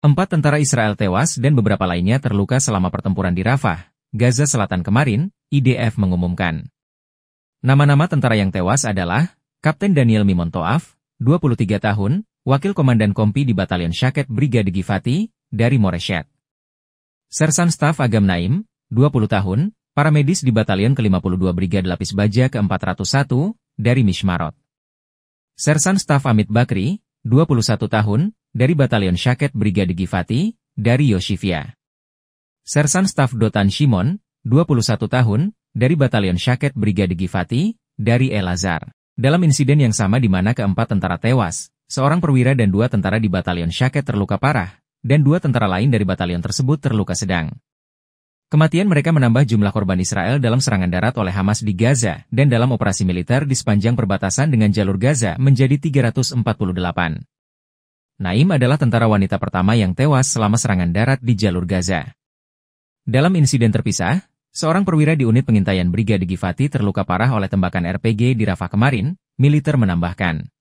Empat tentara Israel tewas dan beberapa lainnya terluka selama pertempuran di Rafah, Gaza Selatan kemarin, IDF mengumumkan. Nama-nama tentara yang tewas adalah Kapten Daniel Mimontoaf, 23 tahun, Wakil Komandan Kompi di Batalion Syaket Brigade Givati, dari Moreshet. Sersan Staf Agam Naim, 20 tahun, paramedis di Batalion ke-52 Brigade Lapis Baja ke-401, dari Mishmarot. Sersan Staf Amit Bakri, 21 tahun, dari Batalion Shaket Brigade Givati, dari Yoshivia. Sersan Staf Dotan Shimon, 21 tahun, dari Batalion Shaket Brigade Givati, dari Elazar. Dalam insiden yang sama di mana keempat tentara tewas, seorang perwira dan dua tentara di Batalion Shaket terluka parah, dan dua tentara lain dari batalion tersebut terluka sedang. Kematian mereka menambah jumlah korban Israel dalam serangan darat oleh Hamas di Gaza dan dalam operasi militer di sepanjang perbatasan dengan jalur Gaza menjadi 348. Naim adalah tentara wanita pertama yang tewas selama serangan darat di jalur Gaza. Dalam insiden terpisah, seorang perwira di unit pengintaian Brigade Givati terluka parah oleh tembakan RPG di Rafah kemarin, militer menambahkan.